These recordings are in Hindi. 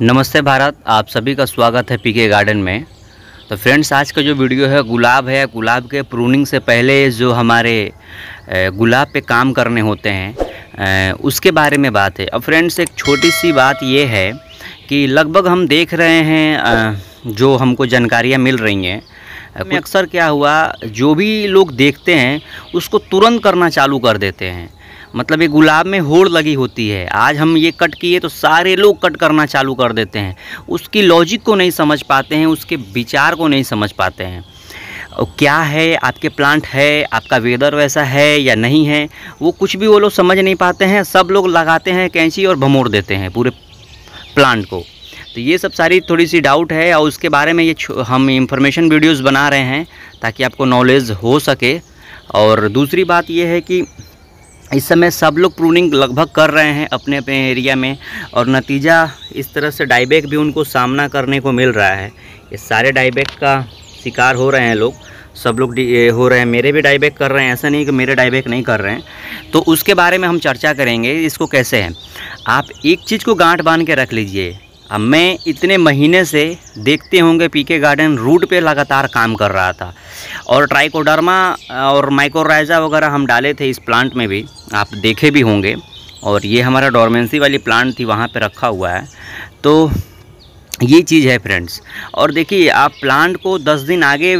नमस्ते भारत आप सभी का स्वागत है पीके गार्डन में तो फ्रेंड्स आज का जो वीडियो है गुलाब है गुलाब के प्रूनिंग से पहले जो हमारे गुलाब पे काम करने होते हैं उसके बारे में बात है अब फ्रेंड्स एक छोटी सी बात ये है कि लगभग हम देख रहे हैं जो हमको जानकारियाँ मिल रही हैं अक्सर क्या हुआ जो भी लोग देखते हैं उसको तुरंत करना चालू कर देते हैं मतलब ये गुलाब में होड़ लगी होती है आज हम ये कट किए तो सारे लोग कट करना चालू कर देते हैं उसकी लॉजिक को नहीं समझ पाते हैं उसके विचार को नहीं समझ पाते हैं क्या है आपके प्लांट है आपका वेदर वैसा है या नहीं है वो कुछ भी वो लोग समझ नहीं पाते हैं सब लोग लगाते हैं कैंची और भमोड़ देते हैं पूरे प्लांट को तो ये सब सारी थोड़ी सी डाउट है और उसके बारे में ये हम इन्फॉर्मेशन वीडियोस बना रहे हैं ताकि आपको नॉलेज हो सके और दूसरी बात ये है कि इस समय सब लोग प्रूनिंग लगभग कर रहे हैं अपने अपने एरिया में और नतीजा इस तरह से डाईबैक भी उनको सामना करने को मिल रहा है ये सारे डाईबैक का शिकार हो रहे हैं लोग सब लोग हो रहे हैं मेरे भी डाईबैक कर रहे हैं ऐसा नहीं कि मेरे डाइबैक नहीं कर रहे हैं तो उसके बारे में हम चर्चा करेंगे इसको कैसे है आप एक चीज़ को गांठ बांध के रख लीजिए अब मैं इतने महीने से देखते होंगे पीके गार्डन रूट पे लगातार काम कर रहा था और ट्राइकोडर्मा और माइक्रोराइजा वगैरह हम डाले थे इस प्लांट में भी आप देखे भी होंगे और ये हमारा डॉर्मेंसी वाली प्लांट थी वहाँ पे रखा हुआ है तो ये चीज़ है फ्रेंड्स और देखिए आप प्लांट को 10 दिन आगे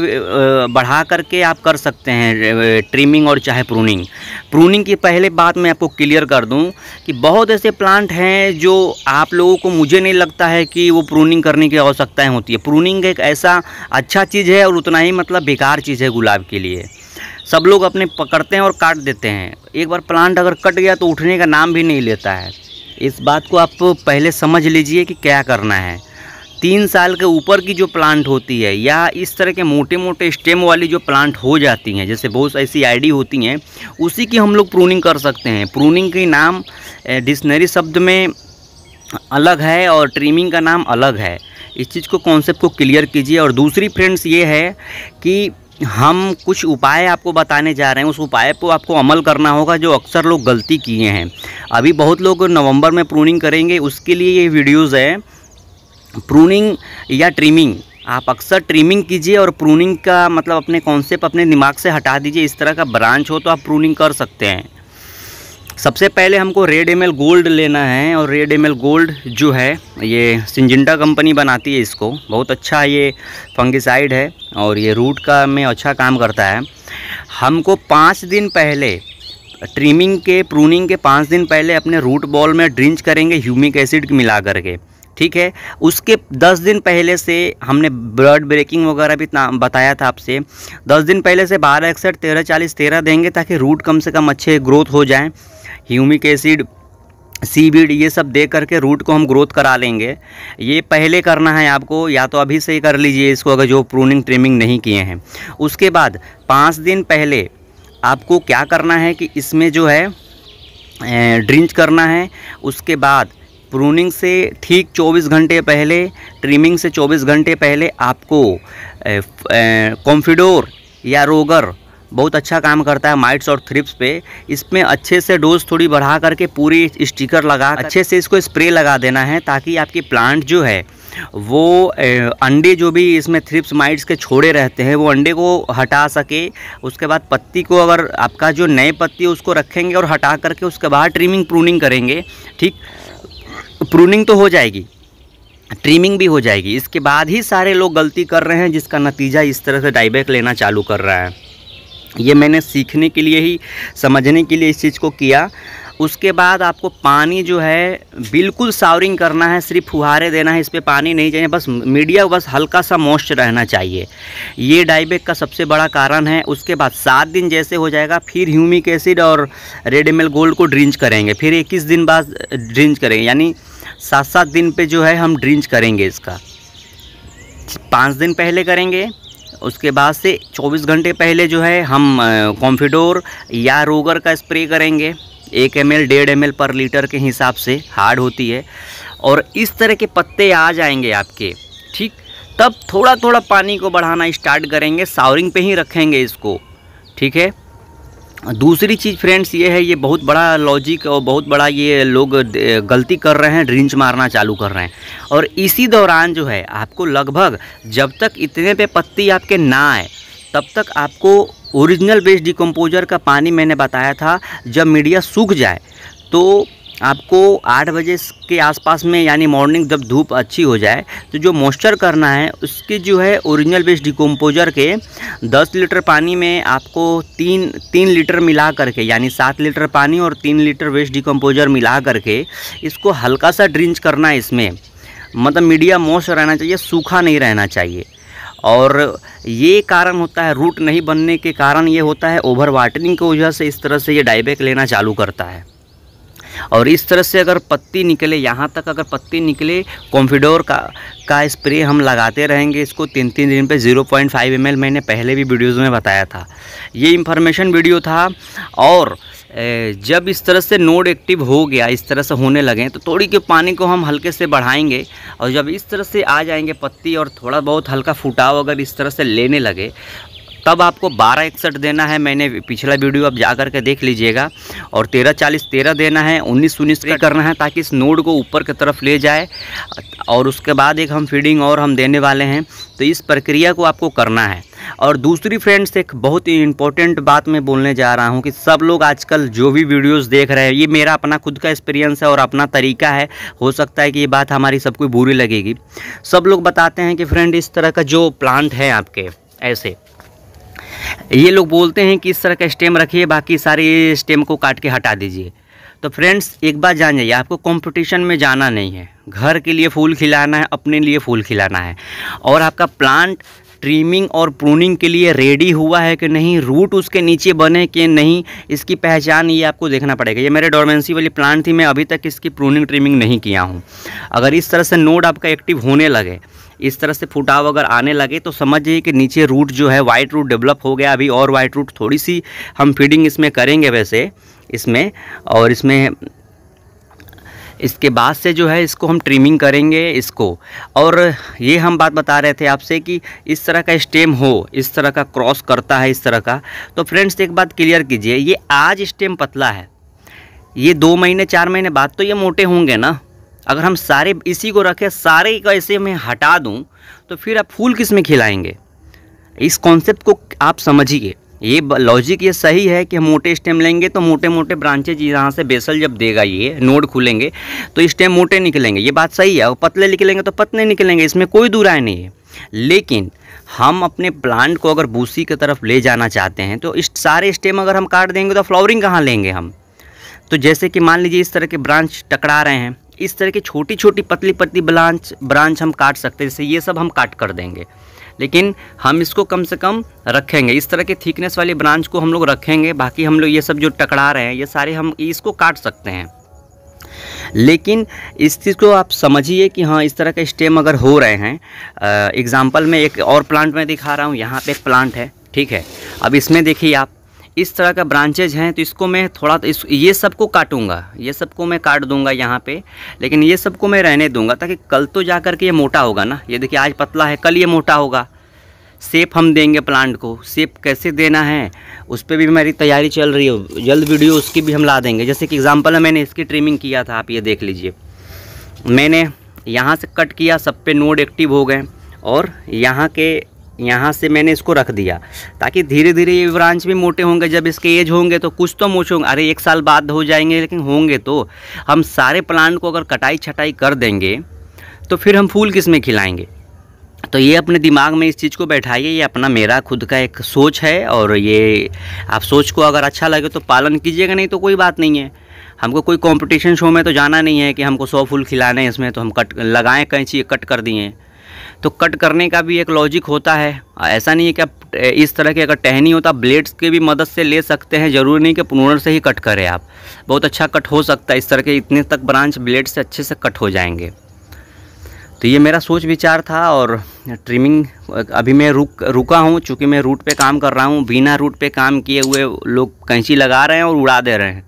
बढ़ा करके आप कर सकते हैं ट्रिमिंग और चाहे प्रूनिंग प्रूनिंग की पहले बात मैं आपको क्लियर कर दूं कि बहुत ऐसे प्लांट हैं जो आप लोगों को मुझे नहीं लगता है कि वो प्रूनिंग करने की आवश्यकताएँ होती है प्रूनिंग एक ऐसा अच्छा चीज़ है और उतना ही मतलब बेकार चीज़ है गुलाब के लिए सब लोग अपने पकड़ते हैं और काट देते हैं एक बार प्लांट अगर कट गया तो उठने का नाम भी नहीं लेता है इस बात को आप पहले समझ लीजिए कि क्या करना है तीन साल के ऊपर की जो प्लांट होती है या इस तरह के मोटे मोटे स्टेम वाली जो प्लांट हो जाती हैं जैसे बहुत ऐसी आईडी होती हैं उसी की हम लोग प्रूनिंग कर सकते हैं प्रूनिंग के नाम डिक्शनरी शब्द में अलग है और ट्रिमिंग का नाम अलग है इस चीज़ को कॉन्सेप्ट को क्लियर कीजिए और दूसरी फ्रेंड्स ये है कि हम कुछ उपाय आपको बताने जा रहे हैं उस उपाय पर आपको अमल करना होगा जो अक्सर लोग गलती किए हैं अभी बहुत लोग नवंबर में प्रूनिंग करेंगे उसके लिए ये वीडियोज़ है प्रूनिंग या ट्रिमिंग आप अक्सर ट्रिमिंग कीजिए और प्रूनिंग का मतलब अपने कॉन्सेप्ट अपने दिमाग से हटा दीजिए इस तरह का ब्रांच हो तो आप प्रूनिंग कर सकते हैं सबसे पहले हमको रेड एम गोल्ड लेना है और रेड एम गोल्ड जो है ये सिंजिंटा कंपनी बनाती है इसको बहुत अच्छा ये फंगिसाइड है और ये रूट का में अच्छा काम करता है हमको पाँच दिन पहले ट्रिमिंग के प्रूनिंग के पाँच दिन पहले अपने रूट बॉल में ड्रिंच करेंगे ह्यूमिक एसिड मिला करके ठीक है उसके दस दिन पहले से हमने ब्लड ब्रेकिंग वगैरह भी बताया था आपसे दस दिन पहले से बारह इकसठ तेरह चालीस तेरह देंगे ताकि रूट कम से कम अच्छे ग्रोथ हो जाएँ ह्यूमिक एसिड सी बीड ये सब दे करके रूट को हम ग्रोथ करा लेंगे ये पहले करना है आपको या तो अभी से ही कर लीजिए इसको अगर जो प्रूनिंग ट्रिमिंग नहीं किए हैं उसके बाद पाँच दिन पहले आपको क्या करना है कि इसमें जो है ड्रिंच करना है उसके बाद प्रूनिंग से ठीक 24 घंटे पहले ट्रिमिंग से 24 घंटे पहले आपको कॉम्फिडोर या रोगर बहुत अच्छा काम करता है माइट्स और थ्रिप्स पे इसमें अच्छे से डोज थोड़ी बढ़ा करके पूरी स्टिकर लगा अच्छे से इसको स्प्रे लगा देना है ताकि आपकी प्लांट जो है वो अंडे जो भी इसमें थ्रिप्स माइट्स के छोड़े रहते हैं वो अंडे को हटा सके उसके बाद पत्ती को अगर आपका जो नए पत्ती है उसको रखेंगे और हटा करके उसके बाद ट्रिमिंग प्रूनिंग करेंगे ठीक प्रूनिंग तो हो जाएगी ट्रिमिंग भी हो जाएगी इसके बाद ही सारे लोग गलती कर रहे हैं जिसका नतीजा इस तरह से डाईबैक लेना चालू कर रहा है ये मैंने सीखने के लिए ही समझने के लिए इस चीज़ को किया उसके बाद आपको पानी जो है बिल्कुल सावरिंग करना है सिर्फ फुहारे देना है इस पर पानी नहीं चाहिए बस मीडिया बस हल्का सा मोस्ट रहना चाहिए ये डाइबेक का सबसे बड़ा कारण है उसके बाद सात दिन जैसे हो जाएगा फिर ह्यूमिक एसिड और रेड गोल्ड को ड्रिंच करेंगे फिर इक्कीस दिन बाद ड्रिंच करेंगे यानी सात सात दिन पे जो है हम ड्रिंच करेंगे इसका पाँच दिन पहले करेंगे उसके बाद से 24 घंटे पहले जो है हम कॉम्फिडोर या रोगर का स्प्रे करेंगे एक एम एल डेढ़ एम एल पर लीटर के हिसाब से हार्ड होती है और इस तरह के पत्ते आ जाएंगे आपके ठीक तब थोड़ा थोड़ा पानी को बढ़ाना स्टार्ट करेंगे सावरिंग पे ही रखेंगे इसको ठीक है दूसरी चीज़ फ्रेंड्स ये है ये बहुत बड़ा लॉजिक और बहुत बड़ा ये लोग गलती कर रहे हैं ड्रिंच मारना चालू कर रहे हैं और इसी दौरान जो है आपको लगभग जब तक इतने पे पत्ती आपके ना आए तब तक आपको ओरिजिनल बेस्ट डिकम्पोजर का पानी मैंने बताया था जब मीडिया सूख जाए तो आपको आठ बजे के आसपास में यानी मॉर्निंग जब धूप अच्छी हो जाए तो जो मॉइस्चर करना है उसकी जो है ओरिजिनल बेस्ट डिकम्पोजर के 10 लीटर पानी में आपको तीन तीन लीटर मिला करके यानी सात लीटर पानी और तीन लीटर वेस्ट डिकम्पोजर मिला करके इसको हल्का सा ड्रिंच करना है इसमें मतलब मीडिया मॉइस्चर रहना चाहिए सूखा नहीं रहना चाहिए और ये कारण होता है रूट नहीं बनने के कारण ये होता है ओवर वाटरिंग की वजह से इस तरह से ये डाईबैक लेना चालू करता है और इस तरह से अगर पत्ती निकले यहाँ तक अगर पत्ती निकले कॉम्फिडोर का का स्प्रे हम लगाते रहेंगे इसको तीन तीन दिन पे 0.5 पॉइंट मैंने पहले भी वीडियोज़ में बताया था ये इंफॉर्मेशन वीडियो था और जब इस तरह से नोड एक्टिव हो गया इस तरह से होने लगे तो थोड़ी के पानी को हम हल्के से बढ़ाएंगे और जब इस तरह से आ जाएंगे पत्ती और थोड़ा बहुत हल्का फुटाव अगर इस तरह से लेने लगे तब आपको बारह इकसठ देना है मैंने पिछला वीडियो आप जा करके देख लीजिएगा और तेरह चालीस तेरह देना है उन्नीस उन्नीस करना है ताकि इस नोड को ऊपर की तरफ ले जाए और उसके बाद एक हम फीडिंग और हम देने वाले हैं तो इस प्रक्रिया को आपको करना है और दूसरी फ्रेंड्स एक बहुत ही इंपॉर्टेंट बात मैं बोलने जा रहा हूँ कि सब लोग आजकल जो भी वीडियोस देख रहे हैं ये मेरा अपना खुद का एक्सपीरियंस है और अपना तरीका है हो सकता है कि ये बात हमारी सबको बुरी लगेगी सब लोग बताते हैं कि फ्रेंड इस तरह का जो प्लांट है आपके ऐसे ये लोग बोलते हैं कि इस तरह का स्टेम रखिए बाकी सारे स्टेम को काट के हटा दीजिए तो फ्रेंड्स एक बात जान जाइए आपको कंपटीशन में जाना नहीं है घर के लिए फूल खिलाना है अपने लिए फूल खिलाना है और आपका प्लांट ट्रीमिंग और प्रूनिंग के लिए रेडी हुआ है कि नहीं रूट उसके नीचे बने कि नहीं इसकी पहचान ये आपको देखना पड़ेगा ये मेरे डोरमेंसी वाली प्लांट थी मैं अभी तक इसकी प्रूनिंग ट्रीमिंग नहीं किया हूँ अगर इस तरह से नोड आपका एक्टिव होने लगे इस तरह से फुटाव अगर आने लगे तो समझिए कि नीचे रूट जो है वाइट रूट डेवलप हो गया अभी और वाइट रूट थोड़ी सी हम फीडिंग इसमें करेंगे वैसे इसमें और इसमें इसके बाद से जो है इसको हम ट्रिमिंग करेंगे इसको और ये हम बात बता रहे थे आपसे कि इस तरह का स्टेम हो इस तरह का क्रॉस करता है इस तरह का तो फ्रेंड्स एक बात क्लियर कीजिए ये आज स्टेम पतला है ये दो महीने चार महीने बाद तो ये मोटे होंगे ना अगर हम सारे इसी को रखें सारे को ऐसे मैं हटा दूँ तो फिर आप फूल किस में खिलाएँगे इस कॉन्सेप्ट को आप समझिए ये लॉजिक ये सही है कि हम मोटे स्टेम लेंगे तो मोटे मोटे ब्रांचेज यहाँ से बेसल जब देगा ये नोड खुलेंगे तो स्टेम मोटे निकलेंगे ये बात सही है और पतले निकलेंगे तो पतले निकलेंगे इसमें कोई दुराय नहीं है लेकिन हम अपने प्लांट को अगर बूसी की तरफ ले जाना चाहते हैं तो इस सारे स्टेम अगर हम काट देंगे तो फ्लावरिंग कहाँ लेंगे हम तो जैसे कि मान लीजिए इस तरह के ब्रांच टकरा रहे हैं इस तरह की छोटी छोटी पतली पतली ब्रांच ब्रांच हम काट सकते हैं जैसे ये सब हम काट कर देंगे लेकिन हम इसको कम से कम रखेंगे इस तरह के थिकनेस वाली ब्रांच को हम लोग रखेंगे बाकी हम लोग ये सब जो टकरा रहे हैं ये सारे हम इसको काट सकते हैं लेकिन इस चीज़ को आप समझिए कि हाँ इस तरह के स्टेम अगर हो रहे हैं एग्ज़ाम्पल में एक और प्लांट में दिखा रहा हूँ यहाँ पर एक प्लांट है ठीक है अब इसमें देखिए आप इस तरह का ब्रांचेज हैं तो इसको मैं थोड़ा इस ये सबको काटूंगा ये सबको मैं काट दूंगा यहाँ पे लेकिन ये सबको मैं रहने दूंगा ताकि कल तो जा कर के ये मोटा होगा ना ये देखिए आज पतला है कल ये मोटा होगा सेप हम देंगे प्लांट को सेप कैसे देना है उस पर भी मेरी तैयारी चल रही है जल्द वीडियो उसकी भी हम ला देंगे जैसे कि एग्ज़ाम्पल है मैंने इसकी ट्रिमिंग किया था आप ये देख लीजिए मैंने यहाँ से कट किया सब पे नोड एक्टिव हो गए और यहाँ के यहाँ से मैंने इसको रख दिया ताकि धीरे धीरे ये ब्रांच भी मोटे होंगे जब इसके एज होंगे तो कुछ तो मोच होंगे अरे एक साल बाद हो जाएंगे लेकिन होंगे तो हम सारे प्लांट को अगर कटाई छटाई कर देंगे तो फिर हम फूल किस में खिलाएँगे तो ये अपने दिमाग में इस चीज़ को बैठाइए ये अपना मेरा खुद का एक सोच है और ये आप सोच को अगर अच्छा लगे तो पालन कीजिएगा नहीं तो कोई बात नहीं है हमको कोई कंपटीशन शो में तो जाना नहीं है कि हमको सौ फूल खिलाने हैं इसमें तो हम कट लगाएं कैंची कट कर दिए तो कट करने का भी एक लॉजिक होता है ऐसा नहीं है कि आप इस तरह के अगर टहनी होता तो ब्लेड्स के भी मदद से ले सकते हैं ज़रूरी नहीं कि पुनर से ही कट करें आप बहुत अच्छा कट हो सकता है इस तरह के इतने तक ब्रांच ब्लेड से अच्छे से कट हो जाएंगे तो ये मेरा सोच विचार था और ट्रिमिंग अभी मैं रुक रुका हूँ चूँकि मैं रूट पे काम कर रहा हूँ बिना रूट पे काम किए हुए लोग कैंची लगा रहे हैं और उड़ा दे रहे हैं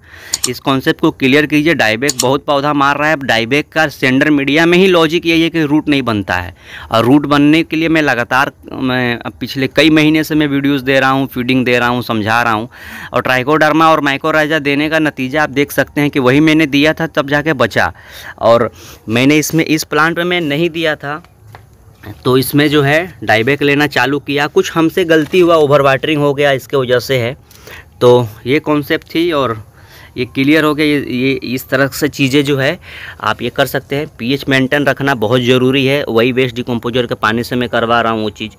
इस कॉन्सेप्ट को क्लियर कीजिए डाइबैक बहुत पौधा मार रहा है अब डाइबेक का सेंडर मीडिया में ही लॉजिक यही है कि रूट नहीं बनता है और रूट बनने के लिए मैं लगातार मैं पिछले कई महीने से मैं वीडियोज़ दे रहा हूँ फीडिंग दे रहा हूँ समझा रहा हूँ और ट्राइकोडर्मा और माइक्रोराइजा देने का नतीजा आप देख सकते हैं कि वही मैंने दिया था तब जाके बचा और मैंने इसमें इस प्लांट में मैं नहीं दिया था तो इसमें जो है डाईबैक लेना चालू किया कुछ हमसे गलती हुआ ओवर वाटरिंग हो गया इसके वजह से है तो ये कॉन्सेप्ट थी और ये क्लियर हो गया ये, ये इस तरह से चीज़ें जो है आप ये कर सकते हैं पीएच मेंटेन रखना बहुत ज़रूरी है वही वेस्ट डिकम्पोजर के पानी से मैं करवा रहा हूँ वो चीज़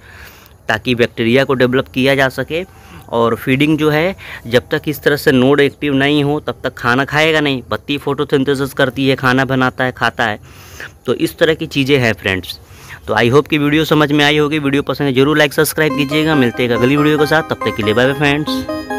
ताकि बैक्टीरिया को डेवलप किया जा सके और फीडिंग जो है जब तक इस तरह से नोड एक्टिव नहीं हो तब तक खाना खाएगा नहीं बत्ती फोटोसिंथेसिस करती है खाना बनाता है खाता है तो इस तरह की चीज़ें हैं फ्रेंड्स तो आई होप कि वीडियो समझ में आई होगी वीडियो पसंद है जरूर लाइक सब्सक्राइब कीजिएगा मिलते हैं अगली वीडियो के साथ तब तक के लिए बाय बाय फ्रेंड्स